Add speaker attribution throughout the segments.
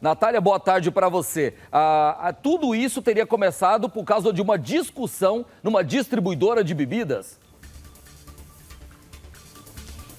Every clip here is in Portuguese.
Speaker 1: Natália, boa tarde para você. Ah, ah, tudo isso teria começado por causa de uma discussão numa distribuidora de bebidas?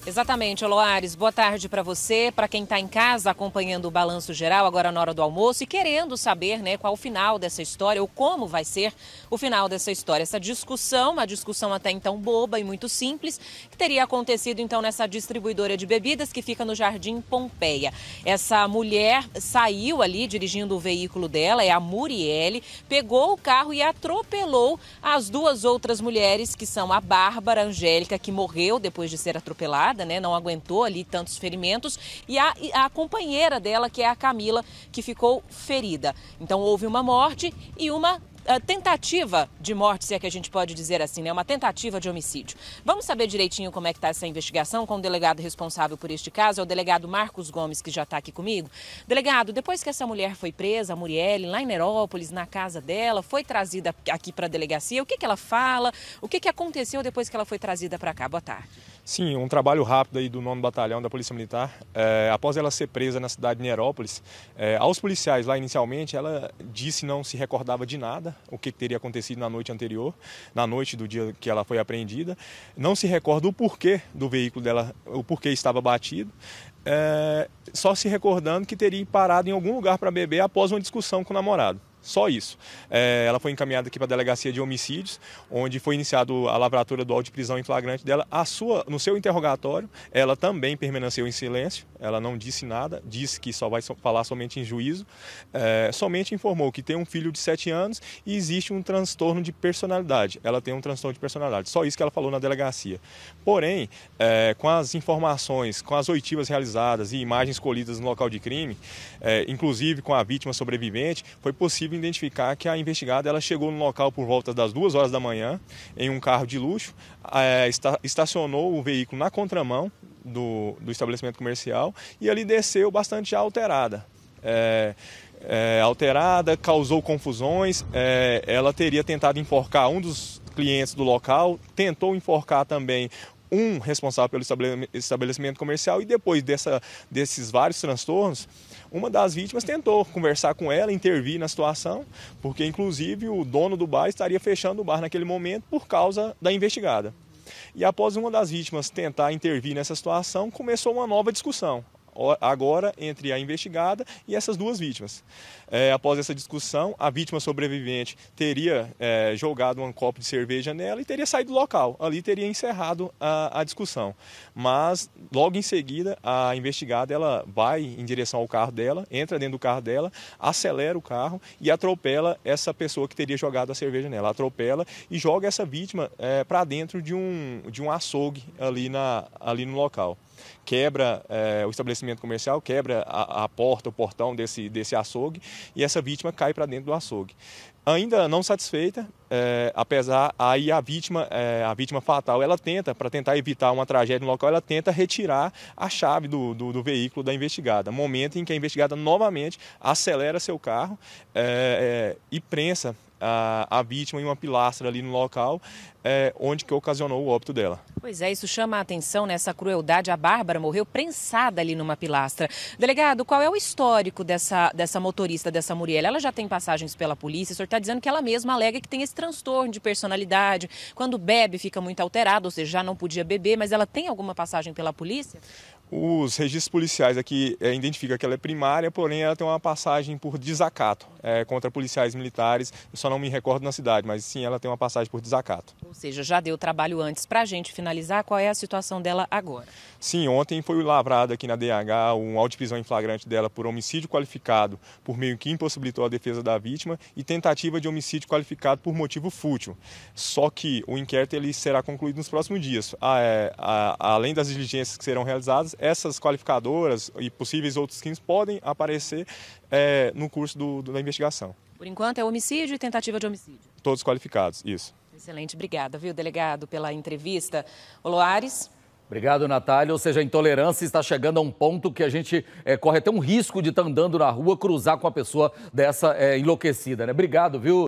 Speaker 1: Exatamente, Loares. Boa tarde para você, para quem está em casa acompanhando o balanço geral agora na hora do almoço e querendo saber né, qual o final dessa história ou como vai ser o final dessa história. Essa discussão, uma discussão até então boba e muito simples, que teria acontecido então nessa distribuidora de bebidas que fica no Jardim Pompeia. Essa mulher saiu ali dirigindo o veículo dela, é a Murielle, pegou o carro e atropelou as duas outras mulheres, que são a Bárbara Angélica, que morreu depois de ser atropelada né? Não aguentou ali tantos ferimentos. E a, a companheira dela, que é a Camila, que ficou ferida. Então houve uma morte e uma ah, tentativa de morte, se é que a gente pode dizer assim, né? Uma tentativa de homicídio. Vamos saber direitinho como é que está essa investigação com o delegado responsável por este caso, é o delegado Marcos Gomes, que já está aqui comigo. Delegado, depois que essa mulher foi presa, a Muriel, lá em Nerópolis, na casa dela, foi trazida aqui para a delegacia, o que, que ela fala? O que, que aconteceu depois que ela foi trazida para cá? Boa tarde.
Speaker 2: Sim, um trabalho rápido aí do 9 Batalhão da Polícia Militar. É, após ela ser presa na cidade de Nerópolis, é, aos policiais lá inicialmente ela disse não se recordava de nada, o que teria acontecido na noite anterior, na noite do dia que ela foi apreendida. Não se recorda o porquê do veículo dela, o porquê estava batido. É, só se recordando que teria parado em algum lugar para beber após uma discussão com o namorado. Só isso. É, ela foi encaminhada aqui para a delegacia de homicídios, onde foi iniciado a lavratura do auto de prisão em flagrante dela. A sua, no seu interrogatório, ela também permaneceu em silêncio, ela não disse nada, disse que só vai falar somente em juízo, é, somente informou que tem um filho de 7 anos e existe um transtorno de personalidade. Ela tem um transtorno de personalidade. Só isso que ela falou na delegacia. Porém, é, com as informações, com as oitivas realizadas e imagens colhidas no local de crime, é, inclusive com a vítima sobrevivente, foi possível identificar que a investigada ela chegou no local por volta das duas horas da manhã em um carro de luxo, é, estacionou o veículo na contramão do, do estabelecimento comercial e ali desceu bastante alterada. É, é, alterada, causou confusões. É, ela teria tentado enforcar um dos clientes do local, tentou enforcar também um responsável pelo estabelecimento comercial e depois dessa, desses vários transtornos, uma das vítimas tentou conversar com ela, intervir na situação, porque inclusive o dono do bar estaria fechando o bar naquele momento por causa da investigada. E após uma das vítimas tentar intervir nessa situação, começou uma nova discussão, agora entre a investigada e essas duas vítimas. É, após essa discussão, a vítima sobrevivente teria é, jogado um copo de cerveja nela e teria saído do local. Ali teria encerrado a, a discussão. Mas logo em seguida, a investigada ela vai em direção ao carro dela, entra dentro do carro dela, acelera o carro e atropela essa pessoa que teria jogado a cerveja nela. Atropela e joga essa vítima é, para dentro de um, de um açougue ali, na, ali no local quebra é, o estabelecimento comercial, quebra a, a porta, o portão desse, desse açougue e essa vítima cai para dentro do açougue. Ainda não satisfeita, é, apesar aí a vítima, é, a vítima fatal, ela tenta, para tentar evitar uma tragédia no local, ela tenta retirar a chave do, do, do, veículo da investigada. Momento em que a investigada novamente acelera seu carro é, é, e prensa a, a, vítima em uma pilastra ali no local, é, onde que ocasionou o óbito dela.
Speaker 1: Pois é, isso chama a atenção nessa crueldade. A Bárbara morreu prensada ali numa pilastra. Delegado, qual é o histórico dessa, dessa motorista, dessa Muriel? Ela já tem passagens pela polícia? está dizendo que ela mesma alega que tem esse transtorno de personalidade. Quando bebe, fica muito alterada, ou seja, já não podia beber, mas ela tem alguma passagem pela polícia?
Speaker 2: Os registros policiais aqui é, eh, identifica que ela é primária, porém ela tem uma passagem por desacato é, contra policiais militares. Eu só não me recordo na cidade, mas sim ela tem uma passagem por desacato.
Speaker 1: Ou seja, já deu trabalho antes. Para a gente finalizar, qual é a situação dela agora?
Speaker 2: Sim, ontem foi lavrado aqui na DH um auto-prisão em flagrante dela por homicídio qualificado por meio que impossibilitou a defesa da vítima e tentativa de homicídio qualificado por motivo fútil. Só que o inquérito ele será concluído nos próximos dias. Ah, é, a, além das diligências que serão realizadas, essas qualificadoras e possíveis outros crimes podem aparecer é, no curso do, do, da investigação.
Speaker 1: Por enquanto é homicídio e tentativa de homicídio.
Speaker 2: Todos qualificados, isso.
Speaker 1: Excelente, obrigada, viu, delegado, pela entrevista. Oloares. Obrigado, Natália. Ou seja, a intolerância está chegando a um ponto que a gente é, corre até um risco de estar andando na rua, cruzar com uma pessoa dessa é, enlouquecida, né? Obrigado, viu?